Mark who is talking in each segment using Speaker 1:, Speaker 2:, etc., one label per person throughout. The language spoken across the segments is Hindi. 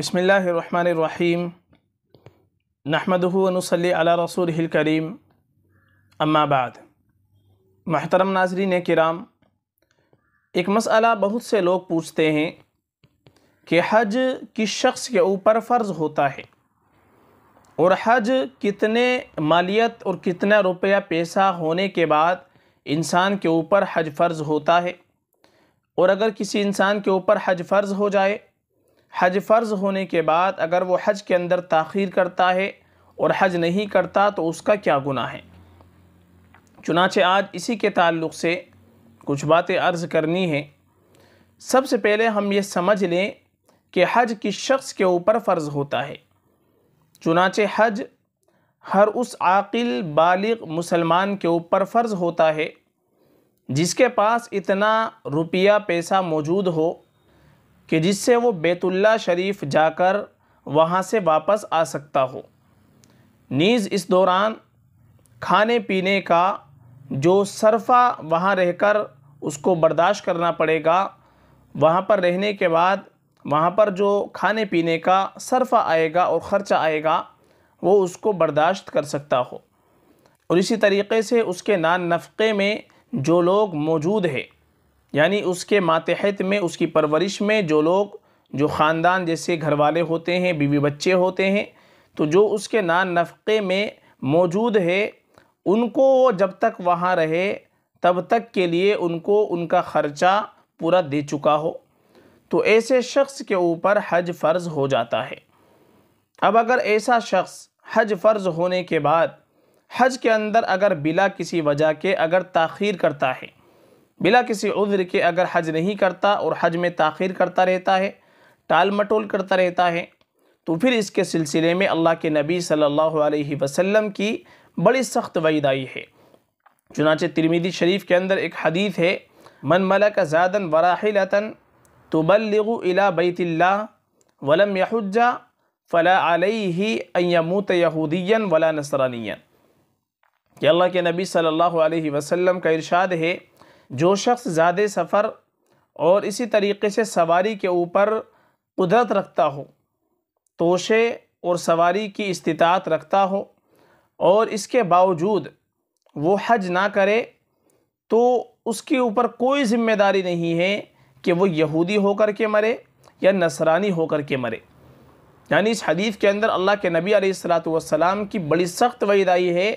Speaker 1: बसमीम नहमदनसली रसूल करीम अम्माबाद महतरम नाजरीन कराम एक मसला बहुत से लोग पूछते हैं कि हज किस शख्स के ऊपर फ़र्ज़ होता है और हज कितने मालियत और कितना रुपया पैसा होने के बाद इंसान के ऊपर हज फ़र्ज़ होता है और अगर किसी इंसान के ऊपर हज फ़र्ज़ हो जाए हज फ़र्ज़ होने के बाद अगर वो हज के अंदर ताख़ीर करता है और हज नहीं करता तो उसका क्या गुना है चुनाचे आज इसी के ताल्लुक़ से कुछ बातें अर्ज़ करनी है सबसे पहले हम ये समझ लें कि हज किस शख्स के ऊपर फ़र्ज़ होता है चुनाचे हज हर उस आकिल बालिग मुसलमान के ऊपर फ़र्ज़ होता है जिसके पास इतना रुपया पैसा मौजूद हो कि जिससे वो बैतुल्ला शरीफ जाकर वहाँ से वापस आ सकता हो नीज़ इस दौरान खाने पीने का जो सरफा वहाँ रहकर उसको बर्दाश्त करना पड़ेगा वहाँ पर रहने के बाद वहाँ पर जो खाने पीने का सरफा आएगा और ख़र्चा आएगा वो उसको बर्दाश्त कर सकता हो और इसी तरीके से उसके नान नफ़े में जो लोग मौजूद है यानी उसके मातहत में उसकी परवरिश में जो लोग जो ख़ानदान जैसे घर वाले होते हैं बीवी बच्चे होते हैं तो जो उसके नान नफ़े में मौजूद है उनको वो जब तक वहाँ रहे तब तक के लिए उनको उनका ख़र्चा पूरा दे चुका हो तो ऐसे शख्स के ऊपर हज फ़र्ज़ हो जाता है अब अगर ऐसा शख्स हज फ़र्ज़ होने के बाद हज के अंदर अगर बिला किसी वजह के अगर ताखीर करता है बिला किसी उज्र के अगर हज नहीं करता और हज में ताखिर करता रहता है टाल मटोल करता रहता है तो फिर इसके सिलसिले में अल्लाह के नबी सल्लल्लाहु अलैहि वसल्लम की बड़ी सख्त वईद आई है चुनाचे तिरमिदी शरीफ के अंदर एक हदीत है मन मलक ज़ादन वराहिलतन तुबलगु इला बैतिल्ला वलम यहुजा फ़ला अलैहि अयमूत यहूदियन वला नसरानियन कि अल्लाह के नबी सल्लल्लाहु अलैहि वसल्लम का इरशाद है जो शख्स ज़्यादा सफ़र और इसी तरीके से सवारी के ऊपर कुदरत रखता हो तोशे और सवारी की इस्तात रखता हो और इसके बावजूद वो हज ना करे तो उसके ऊपर कोई ज़िम्मेदारी नहीं है कि वो यहूदी होकर के मरे या नसरानी होकर के मरे यानी इस हदीफ के अंदर अल्लाह के नबी वसलाम की बड़ी सख्त वही है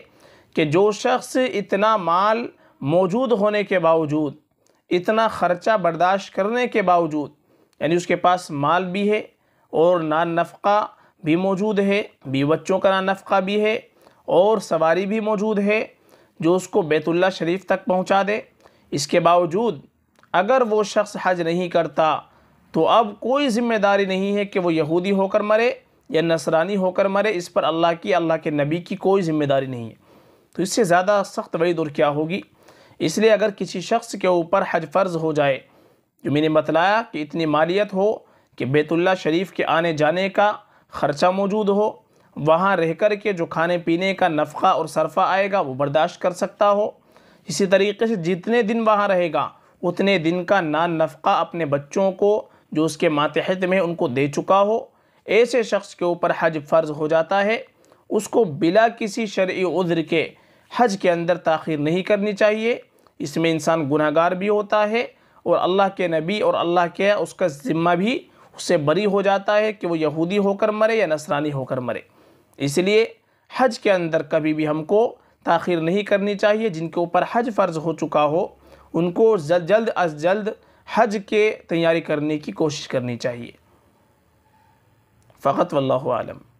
Speaker 1: कि जो शख्स इतना माल मौजूद होने के बावजूद इतना ख़र्चा बर्दाश्त करने के बावजूद यानी उसके पास माल भी है और ना नफ़ा भी मौजूद है भी बच्चों का ना नफ़ा भी है और सवारी भी मौजूद है जो उसको बैतुल्ला शरीफ तक पहुंचा दे इसके बावजूद अगर वो शख्स हज नहीं करता तो अब कोई ज़िम्मेदारी नहीं है कि वो यहूदी होकर मरे या नसरानी होकर मरे इस पर अल्लाह की अल्लाह के नबी की कोई ज़िम्मेदारी नहीं है तो इससे ज़्यादा सख्त वही दूर क्या होगी इसलिए अगर किसी शख्स के ऊपर हज फ़र्ज़ हो जाए जो तो मैंने बतलाया कि इतनी मालियत हो कि बेतुल्ला शरीफ के आने जाने का ख़र्चा मौजूद हो वहाँ रह कर के जो खाने पीने का नफ़ा और सरफा आएगा वो बर्दाश्त कर सकता हो इसी तरीके से जितने दिन वहाँ रहेगा उतने दिन का नान नफ़ा अपने बच्चों को जो उसके मातहत में उनको दे चुका हो ऐसे शख्स के ऊपर हज फ़र्ज़ हो जाता है उसको बिला किसी शर्य उद्र के हज के अंदर ताखिर नहीं करनी चाहिए इसमें इंसान गुनागार भी होता है और अल्लाह के नबी और अल्लाह के उसका ज़िम्मा भी उससे बरी हो जाता है कि वो यहूदी होकर मरे या नसरानी होकर मरे इसलिए हज के अंदर कभी भी हमको ताखिर नहीं करनी चाहिए जिनके ऊपर हज फ़र्ज़ हो चुका हो उनको जल्द जल्द अज जल्द हज के तैयारी करने की कोशिश करनी चाहिए फ़कत वल्लम